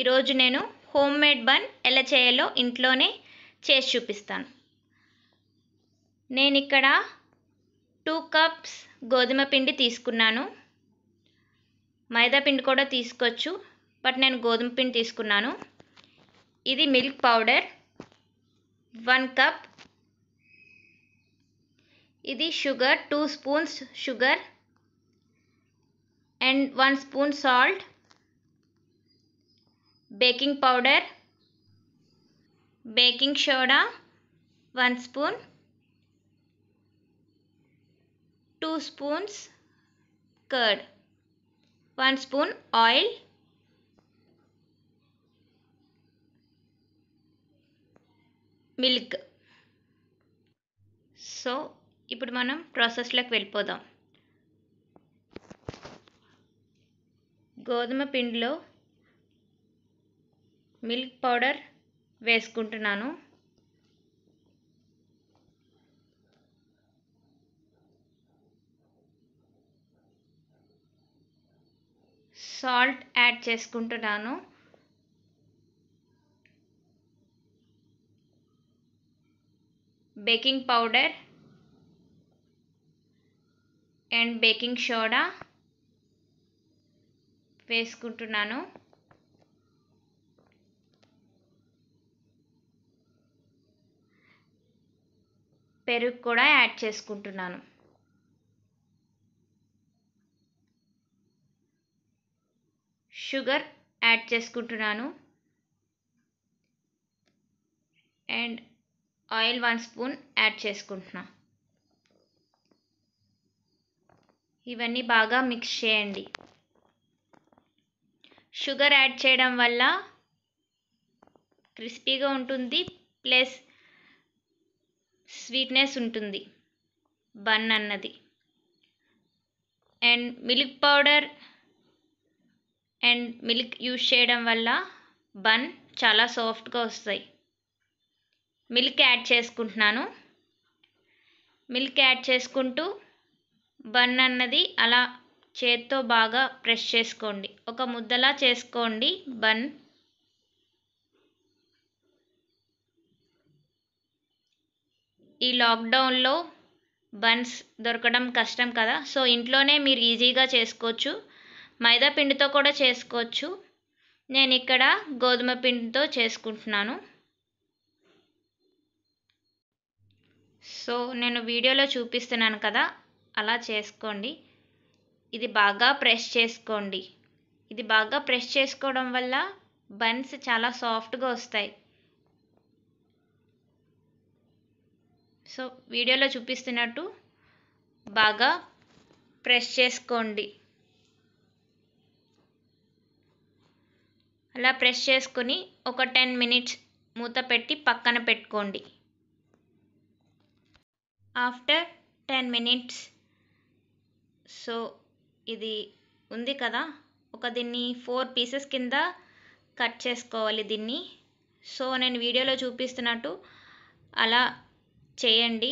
ఈరోజు నేను homemade bun ఎలా చేయాలో ఇంట్లోనే చేసి చూపిస్తాను నేను ఇక్కడ టూ కప్స్ గోధుమ పిండి తీసుకున్నాను మైదా పిండి కూడా తీసుకోవచ్చు బట్ నేను గోధుమ పిండి తీసుకున్నాను ఇది మిల్క్ పౌడర్ వన్ కప్ ఇది sugar two spoons sugar and one spoon salt baking powder baking soda one spoon two spoons curd one spoon oil milk so ఇప్పుడు మనం ప్రాసెస్లోకి వెళ్ళిపోదాం గోధుమ పిండిలో మిల్క్ పౌడర్ వేసుకుంటున్నాను సాల్ట్ యాడ్ చేసుకుంటున్నాను baking powder and baking soda వేసుకుంటున్నాను పెరుగు కూడా యాడ్ చేసుకుంటున్నాను షుగర్ యాడ్ చేసుకుంటున్నాను and oil one spoon add చేసుకుంటున్నా ఇవన్నీ బాగా మిక్స్ చేయండి షుగర్ యాడ్ చేయడం వల్ల క్రిస్పీగా ఉంటుంది ప్లస్ స్వీట్నెస్ ఉంటుంది బన్ అన్నది and milk powder and milk use చేయడం వల్ల బన్ చాలా సాఫ్ట్గా వస్తాయి మిల్క్ యాడ్ చేసుకుంటున్నాను మిల్క్ యాడ్ చేసుకుంటూ బన్ అన్నది అలా చేత్తో బాగా ప్రెస్ చేసుకోండి ఒక ముద్దలా చేసుకోండి బన్ ఈ లాక్డౌన్లో బన్స్ దొరకడం కష్టం కదా సో ఇంట్లోనే మీరు ఈజీగా చేసుకోవచ్చు మైదా పిండితో కూడా చేసుకోవచ్చు నేను ఇక్కడ గోధుమ పిండితో చేసుకుంటున్నాను సో నేను వీడియోలో చూపిస్తున్నాను కదా అలా చేసుకోండి ఇది బాగా ప్రెస్ చేసుకోండి ఇది బాగా ప్రెస్ చేసుకోవడం వల్ల బన్స్ చాలా సాఫ్ట్గా వస్తాయి సో వీడియోలో చూపిస్తున్నట్టు బాగా ప్రెస్ చేసుకోండి అలా ప్రెస్ చేసుకుని ఒక టెన్ మినిట్స్ మూత పెట్టి పక్కన పెట్టుకోండి ఆఫ్టర్ టెన్ మినిట్స్ సో ఇది ఉంది కదా ఒక దీన్ని ఫోర్ పీసెస్ కింద కట్ చేసుకోవాలి దీన్ని సో నేను వీడియోలో చూపిస్తున్నట్టు అలా చేయండి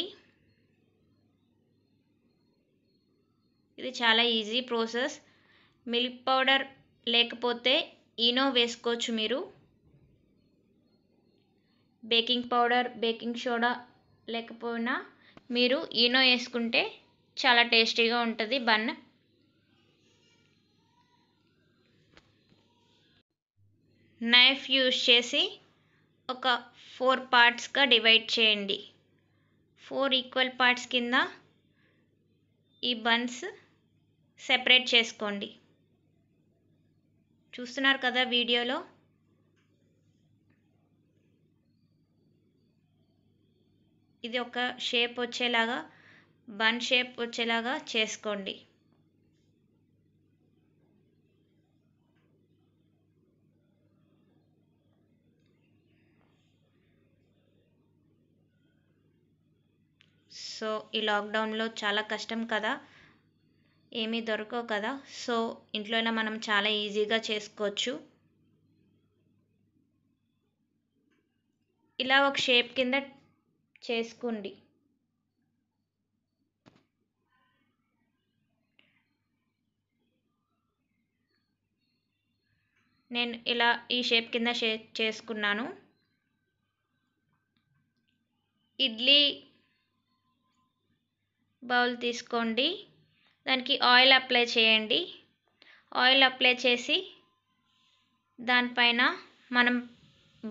ఇది చాలా ఈజీ ప్రాసెస్ మిల్క్ పౌడర్ లేకపోతే ఈనో వేసుకోవచ్చు మీరు బేకింగ్ పౌడర్ బేకింగ్ సోడా లేకపోయినా మీరు ఈనో వేసుకుంటే చాలా టేస్టీగా ఉంటుంది బన్ నైఫ్ యూజ్ చేసి ఒక ఫోర్ పార్ట్స్గా డివైడ్ చేయండి ఫోర్ ఈక్వల్ పార్ట్స్ కింద ఈ బన్స్ సెపరేట్ చేసుకోండి చూస్తున్నారు కదా వీడియోలో ఇది ఒక షేప్ వచ్చేలాగా బన్ షేప్ వచ్చేలాగా చేసుకోండి సో ఈ లాక్డౌన్లో చాలా కష్టం కదా ఏమీ దొరకవు కదా సో ఇంట్లోనే మనం చాలా ఈజీగా చేసుకోవచ్చు ఇలా ఒక షేప్ కింద చేసుకోండి నేను ఇలా ఈ షేప్ కింద షేప్ చేసుకున్నాను ఇడ్లీ బౌల్ తీసుకోండి దానికి ఆయిల్ అప్లై చేయండి ఆయిల్ అప్లై చేసి దానిపైన మనం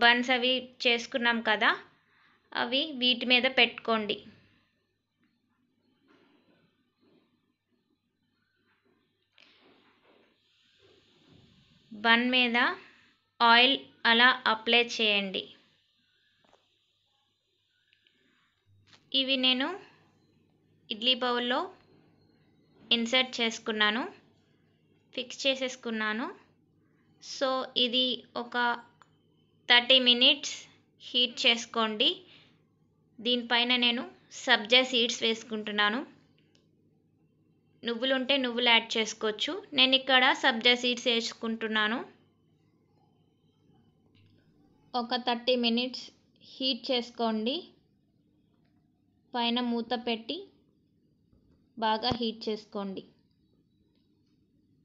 బన్స్ అవి చేసుకున్నాం కదా అవి వీటి మీద పెట్టుకోండి బన్ మీద ఆయిల్ అలా అప్లై చేయండి ఇవి నేను ఇడ్లీ బౌల్లో ఇన్సర్ట్ చేసుకున్నాను ఫిక్స్ చేసేసుకున్నాను సో ఇది ఒక థర్టీ మినిట్స్ హీట్ చేసుకోండి దీనిపైన నేను సబ్జా సీడ్స్ వేసుకుంటున్నాను నువ్వులు ఉంటే నువ్వులు యాడ్ చేసుకోవచ్చు నేను ఇక్కడ సబ్జా సీడ్స్ వేసుకుంటున్నాను ఒక థర్టీ మినిట్స్ హీట్ చేసుకోండి పైన మూత పెట్టి బాగా హీట్ చేసుకోండి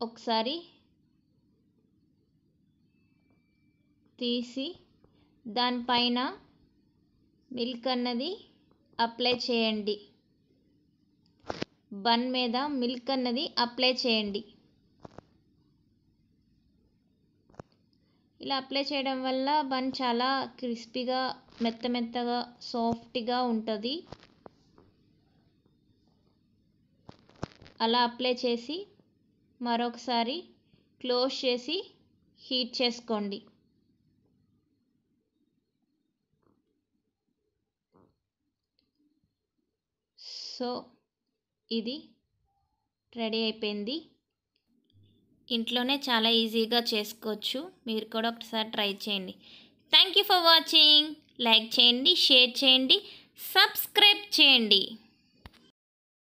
ఒకసారి తీసి దానిపైన మిల్క్ అన్నది అప్లై చేయండి బన్ మీద మిల్క్ అన్నది అప్లై చేయండి ఇలా అప్లై చేయడం వల్ల బన్ చాలా క్రిస్పీగా మెత్త మెత్తగా సాఫ్ట్గా ఉంటుంది అలా అప్లై చేసి మరొకసారి క్లోజ్ చేసి హీట్ చేసుకోండి సో ఇది రెడీ అయిపోయింది ఇంట్లోనే చాలా ఈజీగా చేసుకోవచ్చు మీరు కూడా ఒకసారి ట్రై చేయండి thank you for watching like చేయండి షేర్ చేయండి సబ్స్క్రైబ్ చేయండి